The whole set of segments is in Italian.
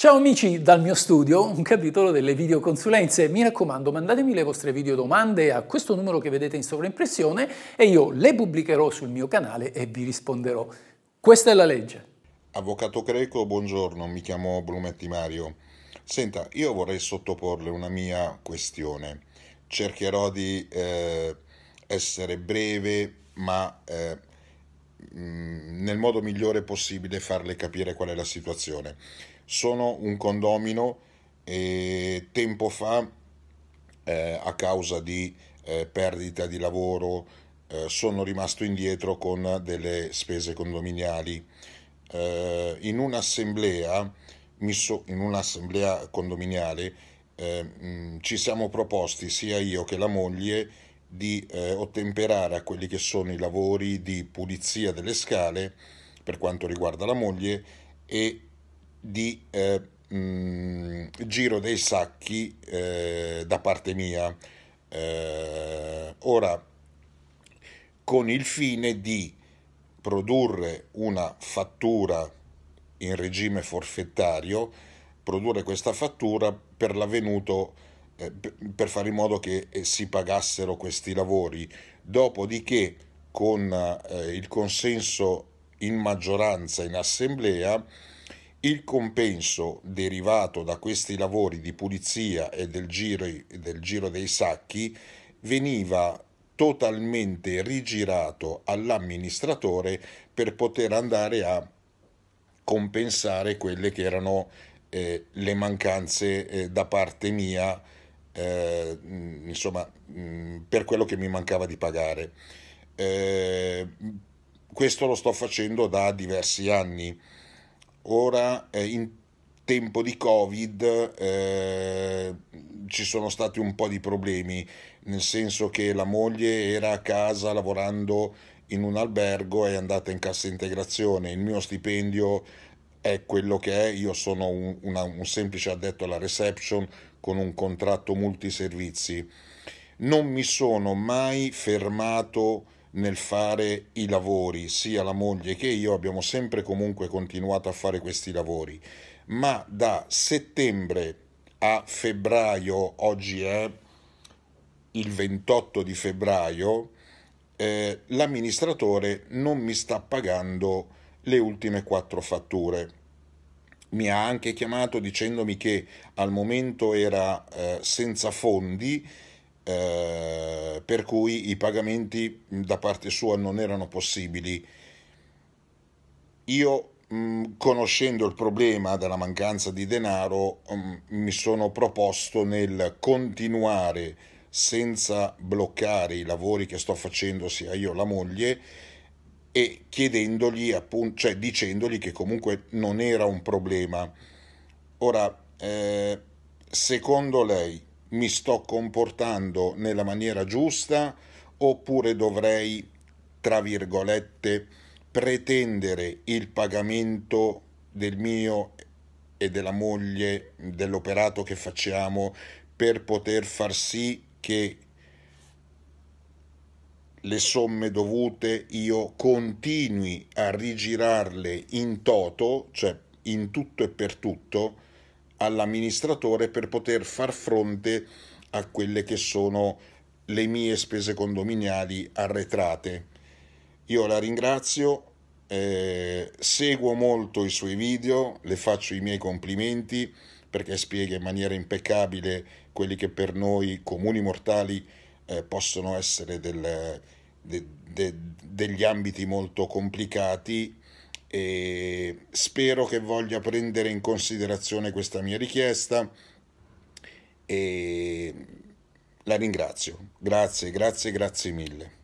Ciao amici dal mio studio, un capitolo delle videoconsulenze. Mi raccomando, mandatemi le vostre videodomande a questo numero che vedete in sovraimpressione e io le pubblicherò sul mio canale e vi risponderò. Questa è la legge. Avvocato Greco, buongiorno, mi chiamo Brumetti Mario. Senta, io vorrei sottoporle una mia questione. Cercherò di eh, essere breve, ma eh, mm, nel modo migliore possibile farle capire qual è la situazione. Sono un condomino e tempo fa, eh, a causa di eh, perdita di lavoro, eh, sono rimasto indietro con delle spese condominiali. Eh, in un'assemblea, in un'assemblea condominiale, mh, eh, mm, ci siamo proposti sia io che la moglie di eh, ottemperare a quelli che sono i lavori di pulizia delle scale per quanto riguarda la moglie e di eh, mh, mm, giro dei sacchi eh, da parte mia. Eh, ora, con il fine di produrre una fattura in regime forfettario, produrre questa fattura per l'avvenuto eh, per fare in modo che eh, si pagassero questi lavori, dopodiché con eh, il consenso in maggioranza in assemblea il compenso derivato da questi lavori di pulizia e del giro, del giro dei sacchi veniva totalmente rigirato all'amministratore per poter andare a compensare quelle che erano eh, le mancanze eh, da parte mia, eh, insomma, mh, mm, per quello che mi mancava di pagare. Eh, questo lo sto facendo da diversi anni. Ora eh, in tempo di Covid eh, ci sono stati un po' di problemi, nel senso che la moglie era a casa lavorando in un albergo, è andata in cassa integrazione, il mio stipendio è quello che è, io sono un, una, un semplice addetto alla reception con un contratto multiservizi. Non mi sono mai fermato nel fare i lavori, sia la moglie che io abbiamo sempre comunque continuato a fare questi lavori, ma da settembre a febbraio, oggi è il 28 di febbraio, eh, l'amministratore non mi sta pagando le ultime quattro fatture. Mi ha anche chiamato dicendomi che al momento era eh, senza fondi eh, per cui i pagamenti da parte sua non erano possibili. Io mh, mm, conoscendo il problema della mancanza di denaro mh, mm, mi sono proposto nel continuare senza bloccare i lavori che sto facendo sia io la moglie e chiedendogli appunto cioè dicendogli che comunque non era un problema ora eh, secondo lei mi sto comportando nella maniera giusta oppure dovrei, tra virgolette, pretendere il pagamento del mio e della moglie dell'operato che facciamo per poter far sì che le somme dovute io continui a rigirarle in toto, cioè in tutto e per tutto, all'amministratore per poter far fronte a quelle che sono le mie spese condominiali arretrate. Io la ringrazio, eh, seguo molto i suoi video, le faccio i miei complimenti perché spiega in maniera impeccabile quelli che per noi comuni mortali eh, possono essere del, de, de, degli ambiti molto complicati e spero che voglia prendere in considerazione questa mia richiesta e la ringrazio. Grazie, grazie, grazie mille.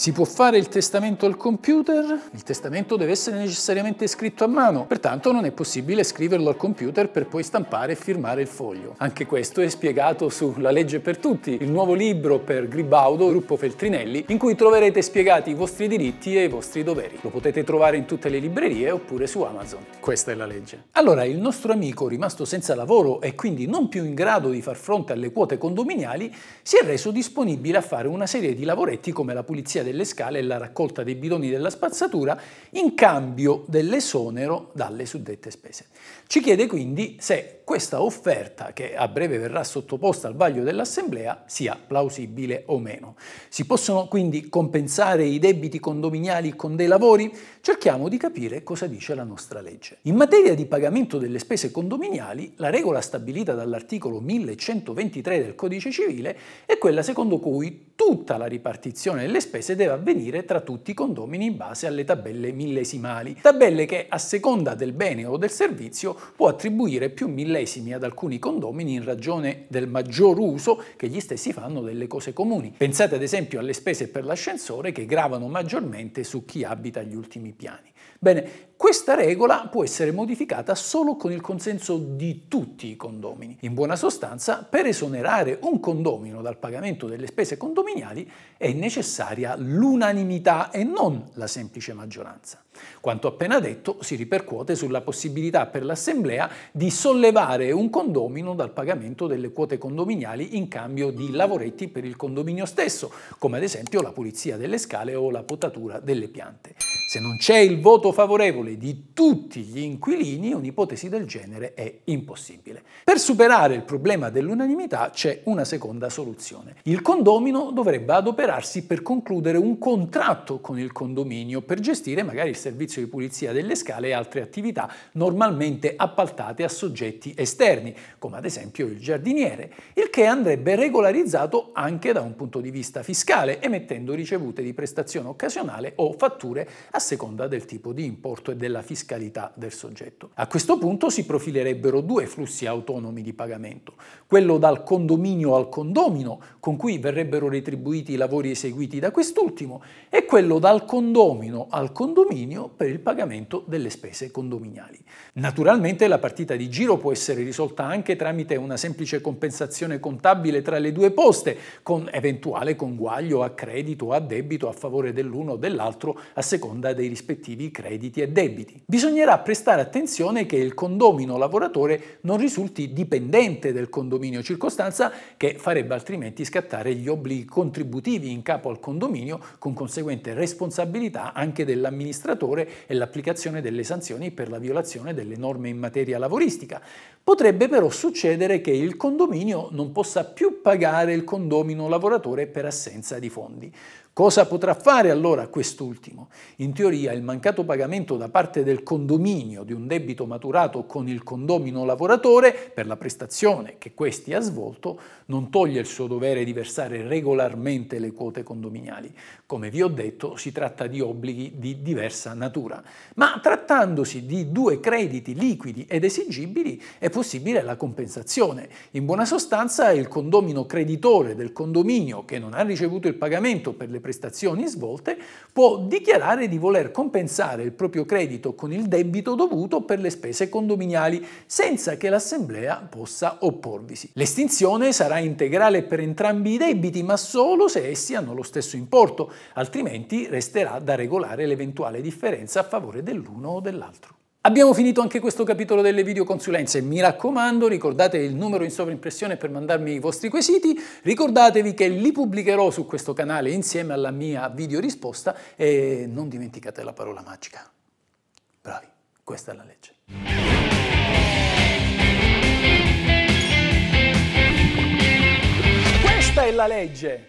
Si può fare il testamento al computer? Il testamento deve essere necessariamente scritto a mano, pertanto non è possibile scriverlo al computer per poi stampare e firmare il foglio. Anche questo è spiegato su La legge per tutti, il nuovo libro per Gribaudo, gruppo Feltrinelli, in cui troverete spiegati i vostri diritti e i vostri doveri. Lo potete trovare in tutte le librerie oppure su Amazon. Questa è la legge. Allora, il nostro amico rimasto senza lavoro e quindi non più in grado di far fronte alle quote condominiali, si è reso disponibile a fare una serie di lavoretti come la pulizia del delle scale e la raccolta dei bidoni della spazzatura in cambio dell'esonero dalle suddette spese. Ci chiede quindi se questa offerta, che a breve verrà sottoposta al vaglio dell'Assemblea, sia plausibile o meno. Si possono quindi compensare i debiti condominiali con dei lavori? Cerchiamo di capire cosa dice la nostra legge. In materia di pagamento delle spese condominiali, la regola stabilita dall'articolo 1123 del Codice Civile è quella secondo cui tutta la ripartizione delle spese se deve avvenire tra tutti i condomini in base alle tabelle millesimali, tabelle che a seconda del bene o del servizio può attribuire più millesimi ad alcuni condomini in ragione del maggior uso che gli stessi fanno delle cose comuni. Pensate ad esempio alle spese per l'ascensore che gravano maggiormente su chi abita gli ultimi piani. Bene, questa regola può essere modificata solo con il consenso di tutti i condomini. In buona sostanza, per esonerare un condomino dal pagamento delle spese condominiali è necessaria l'unanimità e non la semplice maggioranza. Quanto appena detto si ripercuote sulla possibilità per l'Assemblea di sollevare un condomino dal pagamento delle quote condominiali in cambio di lavoretti per il condominio stesso, come ad esempio la pulizia delle scale o la potatura delle piante. Se non c'è il voto favorevole di tutti gli inquilini, un'ipotesi del genere è impossibile. Per superare il problema dell'unanimità c'è una seconda soluzione. Il condomino dovrebbe adoperarsi per concludere un contratto con il condominio per gestire magari il servizio servizio di pulizia delle scale e altre attività normalmente appaltate a soggetti esterni, come ad esempio il giardiniere, il che andrebbe regolarizzato anche da un punto di vista fiscale, emettendo ricevute di prestazione occasionale o fatture a seconda del tipo di importo e della fiscalità del soggetto. A questo punto si profilerebbero due flussi autonomi di pagamento, quello dal condominio al condomino, con cui verrebbero retribuiti i lavori eseguiti da quest'ultimo, e quello dal condomino al condominio condominio per il pagamento delle spese condominiali. Naturalmente la partita di giro può essere risolta anche tramite una semplice compensazione contabile tra le due poste, con eventuale conguaglio a credito o a debito a favore dell'uno o dell'altro a seconda dei rispettivi crediti e debiti. Bisognerà prestare attenzione che il condomino lavoratore non risulti dipendente del condominio circostanza che farebbe altrimenti scattare gli obblighi contributivi in capo al condominio con conseguente responsabilità anche dell'amministratore legislatore è l'applicazione delle sanzioni per la violazione delle norme in materia lavoristica. Potrebbe però succedere che il condominio non possa più pagare il condomino lavoratore per assenza di fondi. Cosa potrà fare allora quest'ultimo? In teoria il mancato pagamento da parte del condominio di un debito maturato con il condomino lavoratore per la prestazione che questi ha svolto non toglie il suo dovere di versare regolarmente le quote condominiali. Come vi ho detto si tratta di obblighi di diversa natura, ma trattandosi di due crediti liquidi ed esigibili è possibile la compensazione. In buona sostanza il condomino creditore del condominio che non ha ricevuto il pagamento per le prestazioni prestazioni svolte, può dichiarare di voler compensare il proprio credito con il debito dovuto per le spese condominiali, senza che l'Assemblea possa opporvisi. L'estinzione sarà integrale per entrambi i debiti, ma solo se essi hanno lo stesso importo, altrimenti resterà da regolare l'eventuale differenza a favore dell'uno o dell'altro. Abbiamo finito anche questo capitolo delle videoconsulenze, mi raccomando ricordate il numero in sovraimpressione per mandarmi i vostri quesiti, ricordatevi che li pubblicherò su questo canale insieme alla mia videorisposta e non dimenticate la parola magica. Bravi, questa è la legge. Questa è la legge!